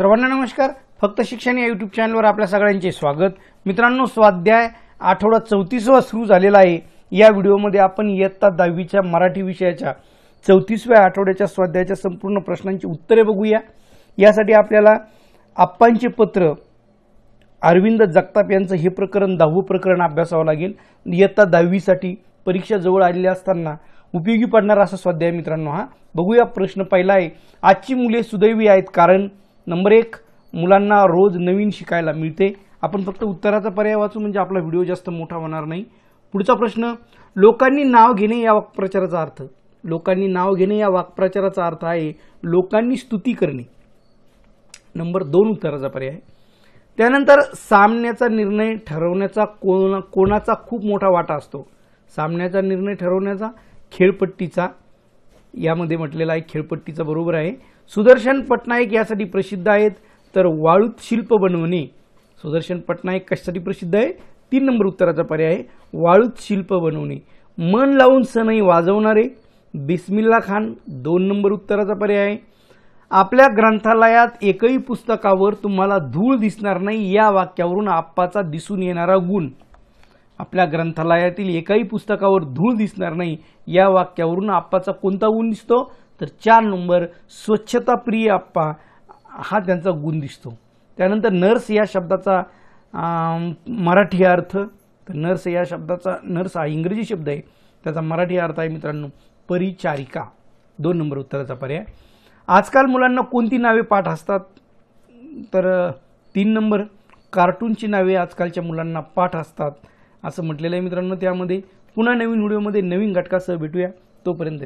सर्वांना नमस्कार फक्त शिक्षण या युट्यूब चॅनलवर आपल्या सगळ्यांचे स्वागत मित्रांनो स्वाध्याय आठवडा चौतीसवा सुरू झालेला आहे या व्हिडिओमध्ये आपण इयत्ता दहावीच्या मराठी विषयाच्या चौतीसव्या आठवड्याच्या स्वाध्यायाच्या संपूर्ण प्रश्नांची उत्तरे बघूया यासाठी आपल्याला आप्पांचे पत्र अरविंद जगताप यांचं हे प्रकरण दहावं प्रकरण अभ्यासावं लागेल इयत्ता दहावीसाठी परीक्षा जवळ आलेल्या असताना उपयोगी पडणारा असा स्वाध्याय मित्रांनो हा बघूया प्रश्न पहिला आहे आजची मुले सुदैवी आहेत कारण नंबर एक मुलांना रोज नवीन शिकायला मिळते आपण फक्त उत्तराचा पर्याय वाचू म्हणजे आपला व्हिडिओ जास्त मोठा होणार नाही पुढचा प्रश्न लोकांनी नाव घेणे या वाक्प्रचाराचा अर्थ लोकांनी नाव घेणे या वाक्प्रचाराचा अर्थ आहे लोकांनी स्तुती करणे नंबर दोन उत्तराचा पर्याय त्यानंतर सामन्याचा निर्णय ठरवण्याचा कोणा कोणाचा खूप मोठा वाटा असतो सामन्याचा निर्णय ठरवण्याचा खेळपट्टीचा यामध्ये म्हटलेला आहे खेळपट्टीचा बरोबर आहे सुदर्शन पटनायक यासाठी प्रसिद्ध आहेत तर वाळूत शिल्प बनवणे सुदर्शन पटनायक कशासाठी प्रसिद्ध आहे तीन नंबर उत्तराचा पर्याय आहे वाळूत शिल्प बनवणे मन लावून सनई वाजवणारे बिस्मिल्ला खान दोन नंबर उत्तराचा पर्याय आहे आपल्या ग्रंथालयात एकही पुस्तकावर तुम्हाला धूळ दिसणार नाही या वाक्यावरून आप्पाचा दिसून येणारा गुण आपल्या ग्रंथालयातील एकाही पुस्तकावर धूळ दिसणार नाही या वाक्यावरून आप्पाचा कोणता गुण दिसतो तर चार नंबर स्वच्छताप्रिय आप्पा हा त्यांचा गुण दिसतो त्यानंतर नर्स या शब्दाचा मराठी अर्थ तर नर्स या शब्दाचा नर्स हा इंग्रजी शब्द आहे त्याचा मराठी अर्थ आहे मित्रांनो परिचारिका दोन नंबर उत्तराचा पर्याय आजकाल मुलांना कोणती नावे पाठ असतात तर तीन नंबर कार्टूनची नावे आजकालच्या मुलांना पाठ असतात असं म्हटलेलं आहे मित्रांनो त्यामध्ये पुन्हा नवीन व्हिडिओमध्ये नवीन घटकासह भेटूया तोपर्यंत